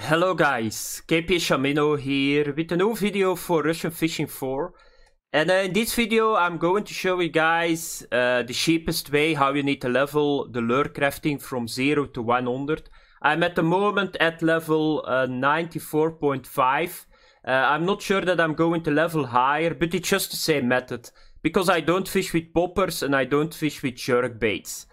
Hello guys, KP Shamino here with a new video for Russian Fishing 4 and in this video I'm going to show you guys uh, the cheapest way how you need to level the lure crafting from 0 to 100 I'm at the moment at level uh, 94.5 uh, I'm not sure that I'm going to level higher but it's just the same method because I don't fish with poppers and I don't fish with jerk baits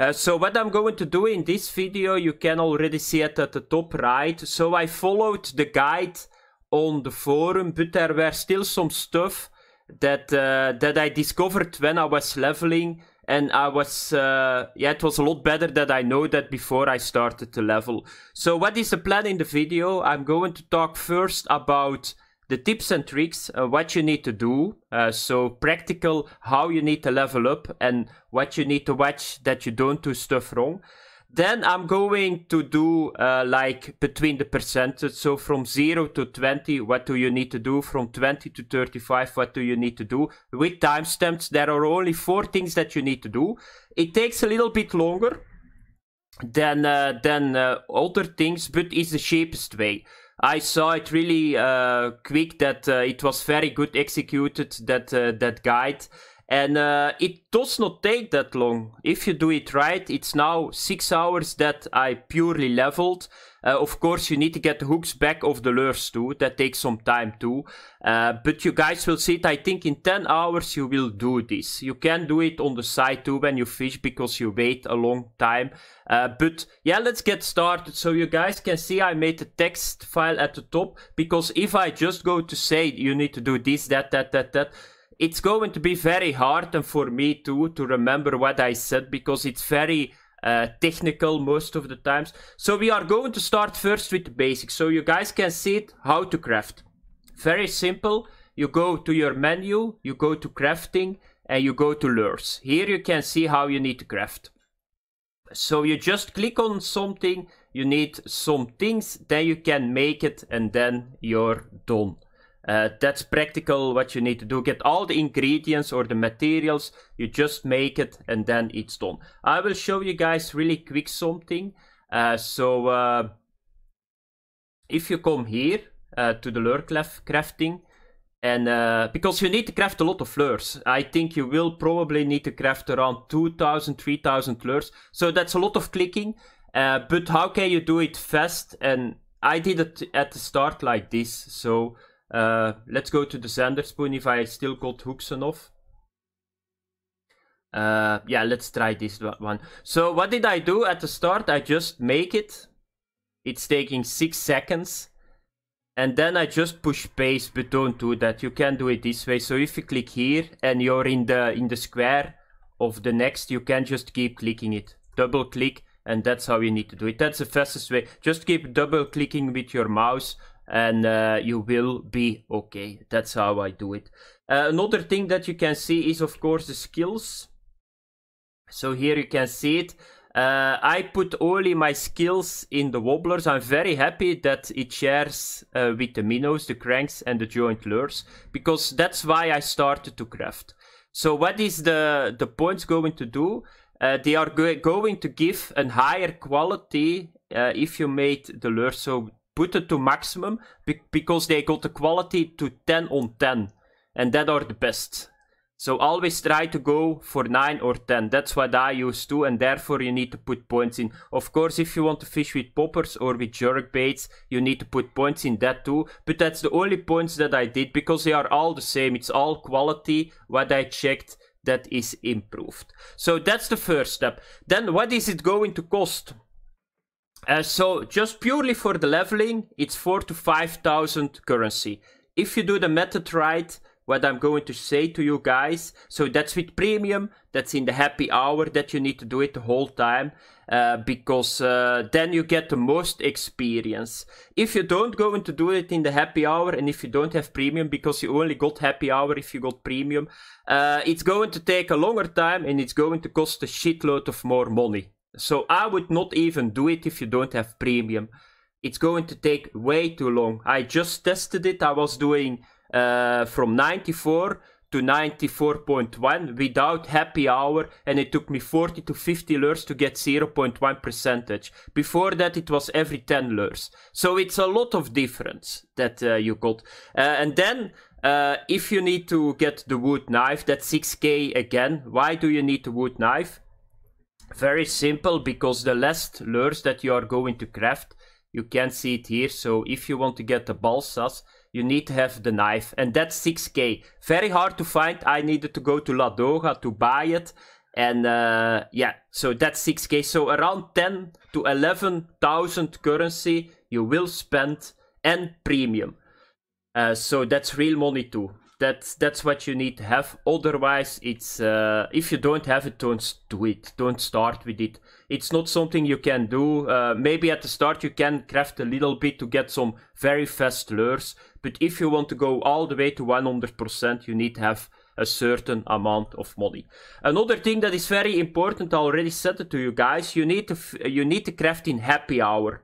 uh, so what I'm going to do in this video, you can already see it at the top right. So I followed the guide on the forum, but there were still some stuff that uh, that I discovered when I was leveling. And I was, uh, yeah, it was a lot better that I know that before I started to level. So what is the plan in the video? I'm going to talk first about the tips and tricks, uh, what you need to do. Uh, so practical, how you need to level up and what you need to watch that you don't do stuff wrong. Then I'm going to do uh, like between the percentage. So from 0 to 20, what do you need to do? From 20 to 35, what do you need to do? With timestamps, there are only four things that you need to do. It takes a little bit longer than, uh, than uh, other things, but it's the cheapest way. I saw it really uh, quick that uh, it was very good executed that uh, that guide and uh, it does not take that long. If you do it right, it's now six hours that I purely leveled. Uh, of course, you need to get the hooks back of the lures too. That takes some time too. Uh, but you guys will see it. I think in 10 hours you will do this. You can do it on the side too when you fish because you wait a long time. Uh, but yeah, let's get started. So you guys can see I made a text file at the top because if I just go to say you need to do this, that, that, that, that, it's going to be very hard and for me too to remember what I said because it's very uh, technical most of the times. So we are going to start first with the basics. So you guys can see it how to craft. Very simple. You go to your menu, you go to crafting and you go to lures. Here you can see how you need to craft. So you just click on something, you need some things, then you can make it and then you're done. Uh, that's practical what you need to do. Get all the ingredients or the materials, you just make it and then it's done. I will show you guys really quick something. Uh, so uh, if you come here uh, to the lure crafting, and uh, because you need to craft a lot of lures, I think you will probably need to craft around 2000, 3000 lures. So that's a lot of clicking, uh, but how can you do it fast? And I did it at the start like this. So uh, let's go to the Sanderspoon if I still got hooks enough. Uh, yeah, let's try this one. So what did I do at the start? I just make it. It's taking 6 seconds. And then I just push space, but don't do that. You can do it this way. So if you click here and you're in the in the square of the next, you can just keep clicking it. Double click and that's how you need to do it. That's the fastest way. Just keep double clicking with your mouse and uh, you will be okay. That's how I do it. Uh, another thing that you can see is of course the skills. So here you can see it. Uh, I put only my skills in the wobblers. I'm very happy that it shares uh, with the minnows, the cranks and the joint lures. Because that's why I started to craft. So what is the, the points going to do? Uh, they are go going to give a higher quality uh, if you made the lure so put it to maximum be because they got the quality to 10 on 10 and that are the best so always try to go for 9 or 10 that's what i use too and therefore you need to put points in of course if you want to fish with poppers or with jerk baits you need to put points in that too but that's the only points that i did because they are all the same it's all quality what i checked that is improved so that's the first step then what is it going to cost uh, so just purely for the leveling, it's four to 5,000 currency. If you do the method right, what I'm going to say to you guys, so that's with premium, that's in the happy hour that you need to do it the whole time, uh, because uh, then you get the most experience. If you don't go into do it in the happy hour, and if you don't have premium, because you only got happy hour if you got premium, uh, it's going to take a longer time and it's going to cost a shitload of more money. So I would not even do it if you don't have premium. It's going to take way too long. I just tested it. I was doing uh, from 94 to 94.1 without happy hour and it took me 40 to 50 lures to get 0.1 percentage. Before that it was every 10 lures. So it's a lot of difference that uh, you got. Uh, and then uh, if you need to get the wood knife, that 6k again. Why do you need the wood knife? very simple because the last lures that you are going to craft you can see it here so if you want to get the balsas you need to have the knife and that's 6k very hard to find i needed to go to ladoga to buy it and uh, yeah so that's 6k so around 10 to 11000 currency you will spend and premium uh, so that's real money too that's that's what you need to have otherwise it's uh, if you don't have it don't do it don't start with it it's not something you can do uh, maybe at the start you can craft a little bit to get some very fast lures but if you want to go all the way to 100% you need to have a certain amount of money another thing that is very important i already said it to you guys you need to you need to craft in happy hour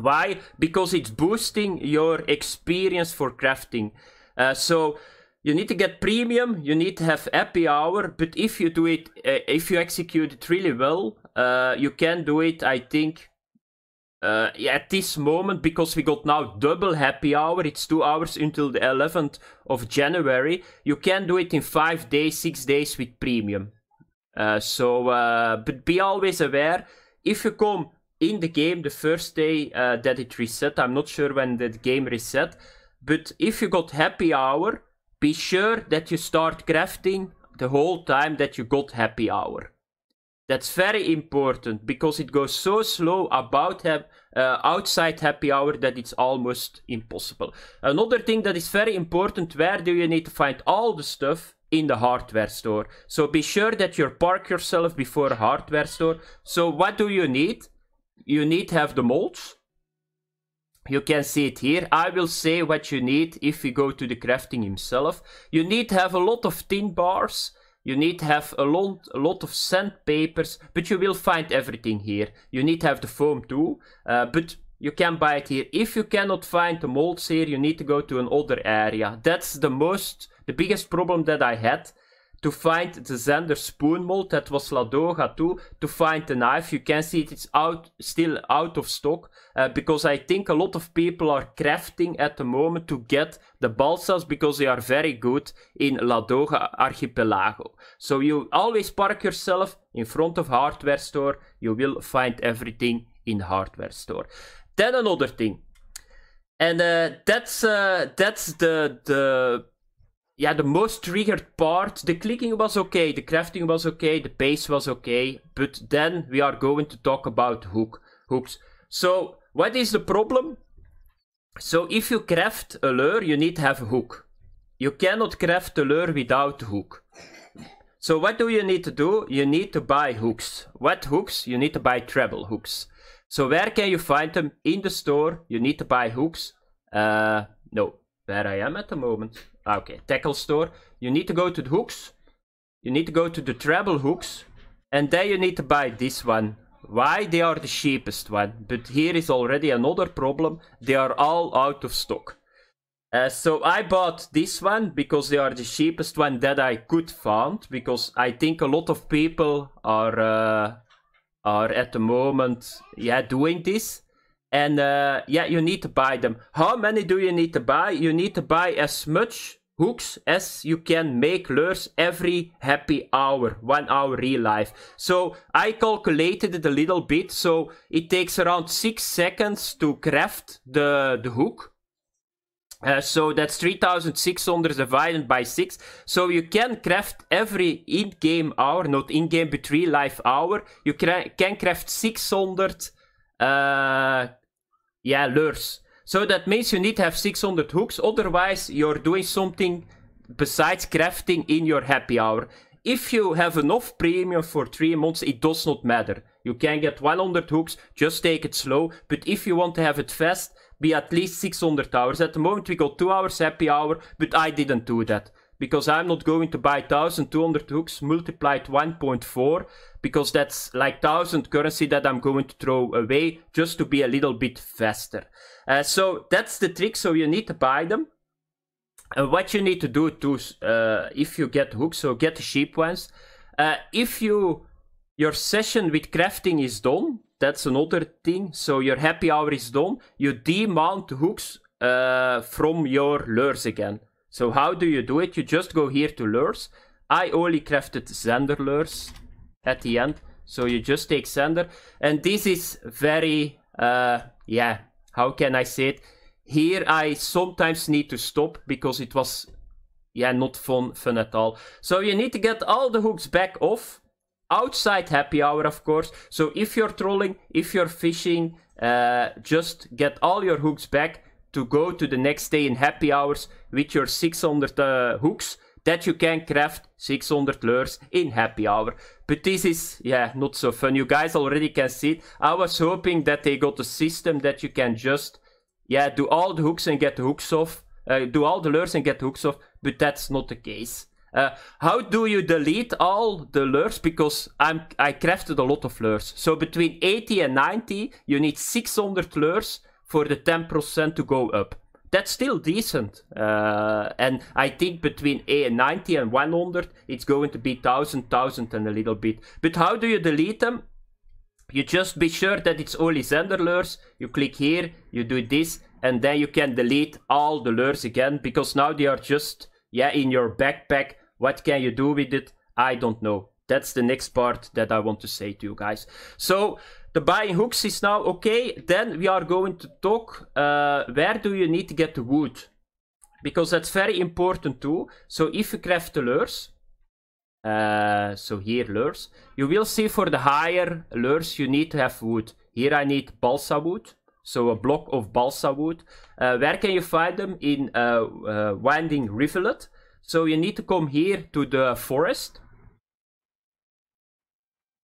why because it's boosting your experience for crafting uh, so you need to get premium, you need to have happy hour, but if you do it, uh, if you execute it really well, uh, you can do it, I think, uh, at this moment, because we got now double happy hour, it's two hours until the 11th of January, you can do it in five days, six days with premium. Uh, so, uh, but be always aware, if you come in the game the first day uh, that it reset, I'm not sure when the game reset, but if you got happy hour, be sure that you start crafting the whole time that you got happy hour. That's very important because it goes so slow about ha uh, outside happy hour that it's almost impossible. Another thing that is very important, where do you need to find all the stuff? In the hardware store. So be sure that you park yourself before a hardware store. So what do you need? You need to have the molds. You can see it here. I will say what you need if you go to the crafting himself. You need to have a lot of tin bars. You need to have a lot, a lot of sandpapers, but you will find everything here. You need to have the foam too, uh, but you can buy it here. If you cannot find the molds here, you need to go to another area. That's the most, the biggest problem that I had to find the Zander spoon mold that was Ladoga too. To find the knife, you can see it's out still out of stock uh, because I think a lot of people are crafting at the moment to get the balsas because they are very good in Ladoga Archipelago. So you always park yourself in front of hardware store. You will find everything in hardware store. Then another thing. And uh, that's uh, that's the the yeah, the most triggered part, the clicking was okay, the crafting was okay, the pace was okay, but then we are going to talk about hook hooks. So what is the problem? So if you craft a lure, you need to have a hook. You cannot craft a lure without hook. So what do you need to do? You need to buy hooks. What hooks? You need to buy treble hooks. So where can you find them? In the store. You need to buy hooks. Uh, no, where I am at the moment. Ah, okay, tackle store. You need to go to the hooks. You need to go to the treble hooks. And then you need to buy this one. Why? They are the cheapest one. But here is already another problem. They are all out of stock. Uh, so I bought this one because they are the cheapest one that I could find. Because I think a lot of people are... Uh, are at the moment yeah doing this and uh, yeah, you need to buy them. How many do you need to buy? You need to buy as much hooks as you can make lures every happy hour, one hour real life. So I calculated it a little bit. So it takes around six seconds to craft the, the hook. Uh, so that's 3600 divided by 6. So you can craft every in game hour, not in game, but real life hour. You cra can craft 600 uh, yeah, lures. So that means you need to have 600 hooks, otherwise you're doing something besides crafting in your happy hour. If you have enough premium for 3 months, it does not matter. You can get 100 hooks, just take it slow. But if you want to have it fast, be at least 600 hours. At the moment we got 2 hours happy hour, but I didn't do that because I'm not going to buy 1200 hooks multiplied 1.4 because that's like 1000 currency that I'm going to throw away just to be a little bit faster. Uh, so that's the trick. So you need to buy them. And what you need to do to, uh, if you get hooks, so get the cheap ones. Uh, if you your session with crafting is done, that's another thing. So your happy hour is done. You demount hooks uh, from your lures again. So how do you do it? You just go here to lures. I only crafted zander lures at the end. So you just take zander. And this is very, uh, yeah, how can I say it? Here I sometimes need to stop because it was, yeah, not fun, fun at all. So you need to get all the hooks back off. Outside happy hour, of course. So if you're trolling, if you're fishing, uh, just get all your hooks back to go to the next day in happy hours with your 600 uh, hooks that you can craft 600 lures in happy hour. But this is, yeah, not so fun. You guys already can see it. I was hoping that they got a system that you can just, yeah, do all the hooks and get the hooks off. Uh, do all the lures and get the hooks off, but that's not the case. Uh, how do you delete all the lures? Because I'm, I crafted a lot of lures. So between 80 and 90, you need 600 lures for the 10% to go up. That's still decent. Uh, and I think between 90 and 100, it's going to be 1000, 1000 and a little bit. But how do you delete them? You just be sure that it's only sender lures. You click here, you do this, and then you can delete all the lures again because now they are just, yeah, in your backpack. What can you do with it? I don't know. That's the next part that I want to say to you guys. So, the buying hooks is now okay. Then we are going to talk uh, where do you need to get the wood? Because that's very important too. So if you craft the lures, uh, so here lures, you will see for the higher lures you need to have wood. Here I need balsa wood, so a block of balsa wood. Uh, where can you find them? In uh, uh, Winding Rivulet. So you need to come here to the forest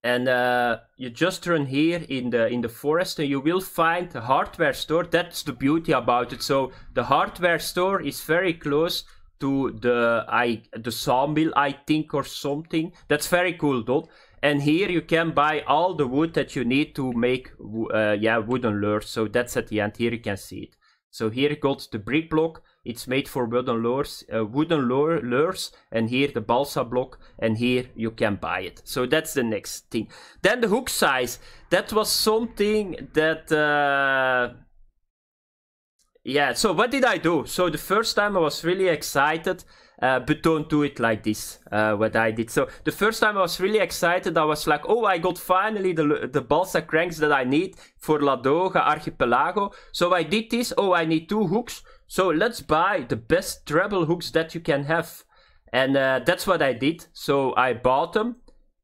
and uh, you just run here in the in the forest and you will find a hardware store that's the beauty about it so the hardware store is very close to the i the sawmill i think or something that's very cool though and here you can buy all the wood that you need to make uh, yeah wooden lures so that's at the end here you can see it so here got the brick block it's made for wooden lures, uh, wooden lures, and here the balsa block, and here you can buy it. So that's the next thing. Then the hook size. That was something that. Uh, yeah, so what did I do? So the first time I was really excited uh, but don't do it like this, uh, what I did. So the first time I was really excited. I was like, oh, I got finally the, the balsa cranks that I need for Ladoga Archipelago. So I did this. Oh, I need two hooks. So let's buy the best treble hooks that you can have. And uh, that's what I did. So I bought them.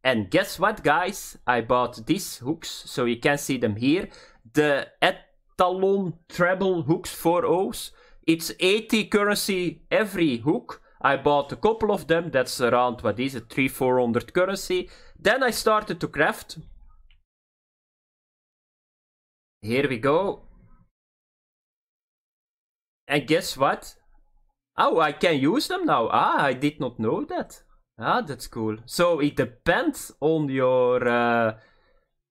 And guess what, guys? I bought these hooks. So you can see them here. The Etalon treble hooks, 4 O's. It's 80 currency every hook. I bought a couple of them. That's around, what is it, 3 400 currency. Then I started to craft. Here we go. And guess what? Oh, I can use them now. Ah, I did not know that. Ah, that's cool. So it depends on your... Uh,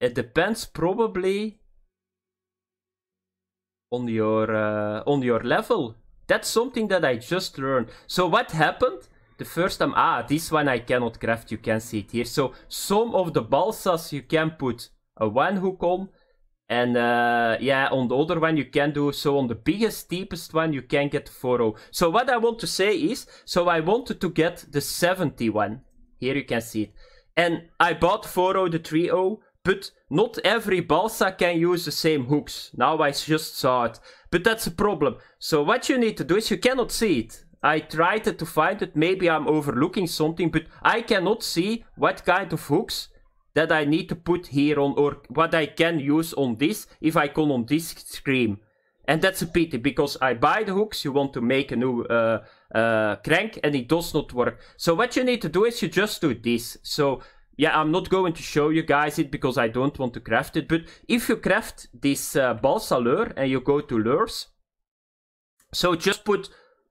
it depends probably on your uh, on your level that's something that I just learned. So what happened? The first time, ah, this one I cannot craft, you can see it here. So some of the balsas you can put a one hook on. And uh, yeah, on the other one you can do, so on the biggest, deepest one you can get four O. Oh. So what I want to say is, so I wanted to get the 71. Here you can see it. And I bought four O, oh, the three O. Oh, but not every balsa can use the same hooks. Now I just saw it. But that's a problem. So what you need to do is you cannot see it. I tried to find it. Maybe I'm overlooking something, but I cannot see what kind of hooks that I need to put here on or what I can use on this if I come on this screen. And that's a pity because I buy the hooks, you want to make a new uh, uh, crank and it does not work. So what you need to do is you just do this. So yeah, I'm not going to show you guys it because I don't want to craft it. But if you craft this uh, balsa lure and you go to lures, so just put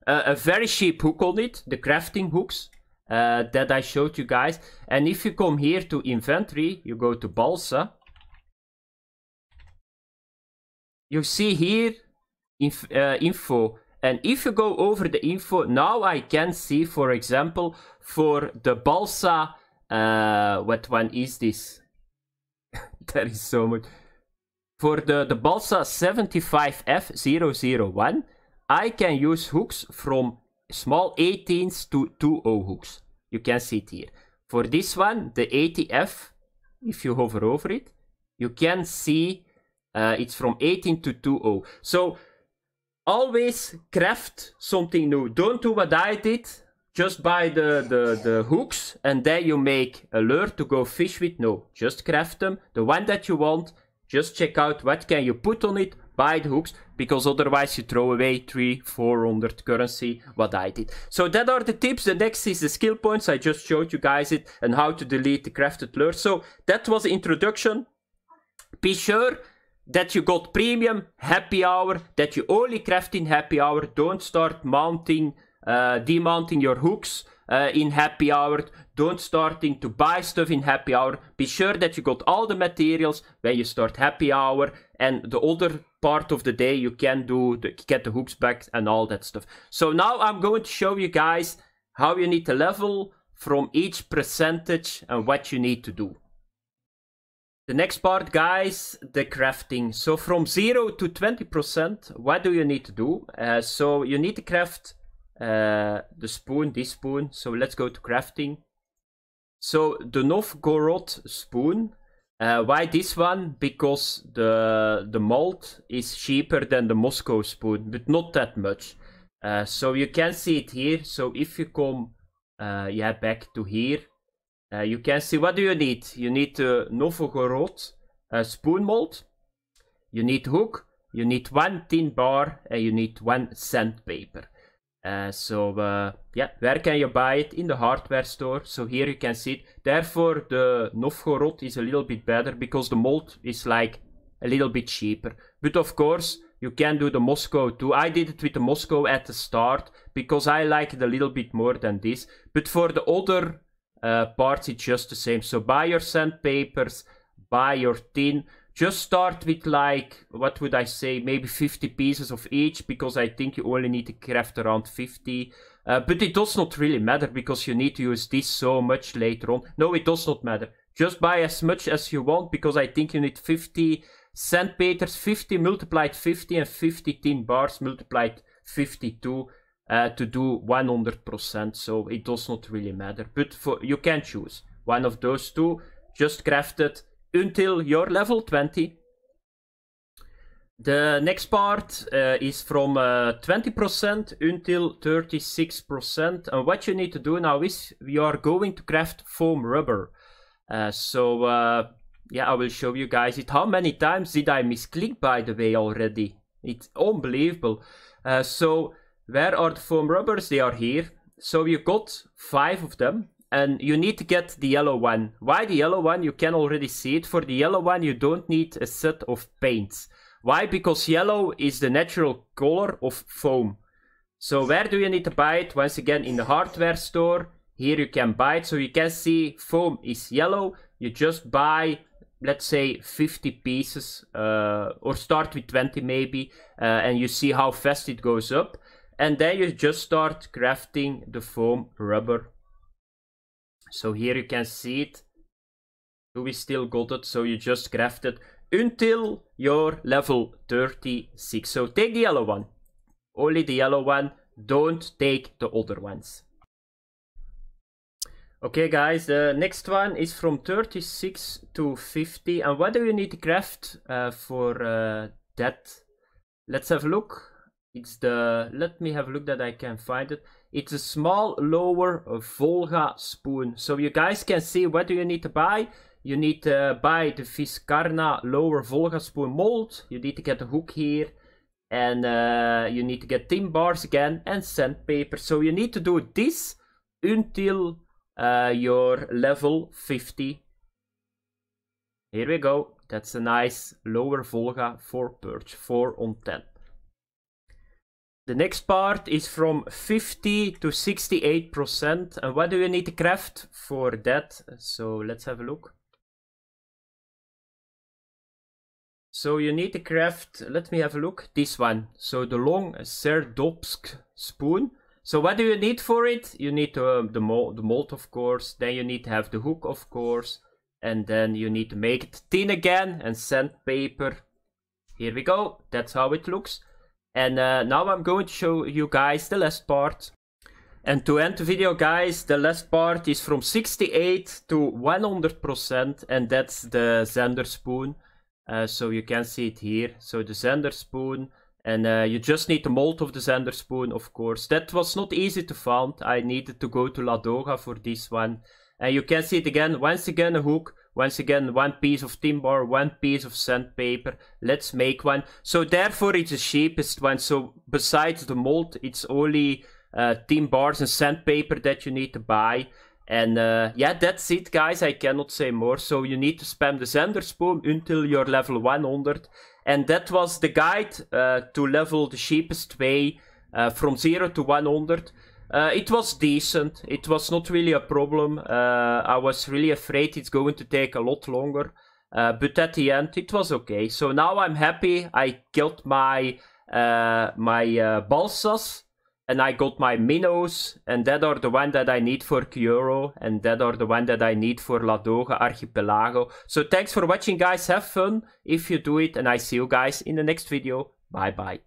uh, a very cheap hook on it, the crafting hooks uh, that I showed you guys. And if you come here to inventory, you go to balsa. You see here inf uh, info and if you go over the info, now I can see, for example, for the balsa uh, what one is this? that is so much. For the, the Balsa 75F001, I can use hooks from small 18s to 2O hooks. You can see it here. For this one, the 80F, if you hover over it, you can see uh, it's from 18 to 2.0. So always craft something new. Don't do what I did just buy the, the, the hooks and there you make a lure to go fish with. No, just craft them. The one that you want, just check out what can you put on it, buy the hooks, because otherwise you throw away 3, 400 currency, what I did. So that are the tips. The next is the skill points. I just showed you guys it and how to delete the crafted lure. So that was the introduction. Be sure that you got premium happy hour, that you only craft in happy hour. Don't start mounting uh, demounting your hooks uh, in happy hour. Don't starting to buy stuff in happy hour. Be sure that you got all the materials when you start happy hour. And the other part of the day, you can do the, get the hooks back and all that stuff. So now I'm going to show you guys how you need to level from each percentage and what you need to do. The next part, guys, the crafting. So from 0 to 20%, what do you need to do? Uh, so you need to craft uh, the spoon, this spoon. So let's go to crafting. So the Novgorod spoon. Uh, why this one? Because the the mold is cheaper than the Moscow spoon, but not that much. Uh, so you can see it here. So if you come uh, yeah back to here, uh, you can see what do you need? You need the Novgorod spoon mold. You need hook. You need one tin bar and you need one sandpaper. Uh, so uh, yeah, where can you buy it? In the hardware store. So here you can see it. Therefore, the Novgorod is a little bit better because the mold is like a little bit cheaper. But of course, you can do the Moscow too. I did it with the Moscow at the start because I like it a little bit more than this. But for the other uh, parts, it's just the same. So buy your sandpapers, buy your tin just start with like what would i say maybe 50 pieces of each because i think you only need to craft around 50 uh, but it does not really matter because you need to use this so much later on no it does not matter just buy as much as you want because i think you need 50 centimeters, 50 multiplied 50 and 50 tin bars multiplied 52 uh, to do 100% so it does not really matter but for you can choose one of those two just craft it until your level 20. The next part uh, is from uh, 20% until 36%. And what you need to do now is we are going to craft foam rubber. Uh, so, uh, yeah, I will show you guys it. How many times did I misclick, by the way, already? It's unbelievable. Uh, so, where are the foam rubbers? They are here. So, you got five of them and you need to get the yellow one. Why the yellow one? You can already see it. For the yellow one, you don't need a set of paints. Why? Because yellow is the natural color of foam. So where do you need to buy it? Once again, in the hardware store. Here you can buy it. So you can see foam is yellow. You just buy, let's say, 50 pieces uh, or start with 20 maybe. Uh, and you see how fast it goes up. And then you just start crafting the foam rubber so here you can see it. We still got it, so you just craft it until your level 36. So take the yellow one. Only the yellow one. Don't take the other ones. Okay guys, the next one is from 36 to 50. And what do you need to craft uh, for uh, that? Let's have a look. It's the, let me have a look that I can find it. It's a small lower uh, Volga spoon. So you guys can see what do you need to buy. You need to buy the Fiskarna lower Volga spoon mold. You need to get a hook here. And uh, you need to get tin bars again and sandpaper. So you need to do this until uh, your level 50. Here we go. That's a nice lower Volga for perch 4 on 10. The next part is from 50 to 68%. And what do you need to craft for that? So let's have a look. So you need to craft, let me have a look, this one. So the long Serdopsk spoon. So what do you need for it? You need um, the, mold, the mold, of course. Then you need to have the hook, of course. And then you need to make it thin again and sandpaper. Here we go. That's how it looks. And uh, now I'm going to show you guys the last part. And to end the video guys, the last part is from 68 to 100% and that's the Zender spoon. Uh, so you can see it here. So the Zender spoon and uh, you just need the mold of the Zender spoon of course. That was not easy to find. I needed to go to Ladoga for this one. And you can see it again, once again a hook once again, one piece of timber, one piece of sandpaper. Let's make one. So therefore, it's the cheapest one. So besides the mold, it's only uh, bars and sandpaper that you need to buy. And uh, yeah, that's it, guys. I cannot say more. So you need to spam the sender Spoon until you're level 100. And that was the guide uh, to level the cheapest way uh, from 0 to 100. Uh, it was decent. It was not really a problem. Uh, I was really afraid it's going to take a lot longer. Uh, but at the end, it was okay. So now I'm happy. I killed my uh, my uh, balsas and I got my minnows. And that are the one that I need for Kyoro. And that are the one that I need for Ladoga Archipelago. So thanks for watching, guys. Have fun if you do it. And I see you guys in the next video. Bye-bye.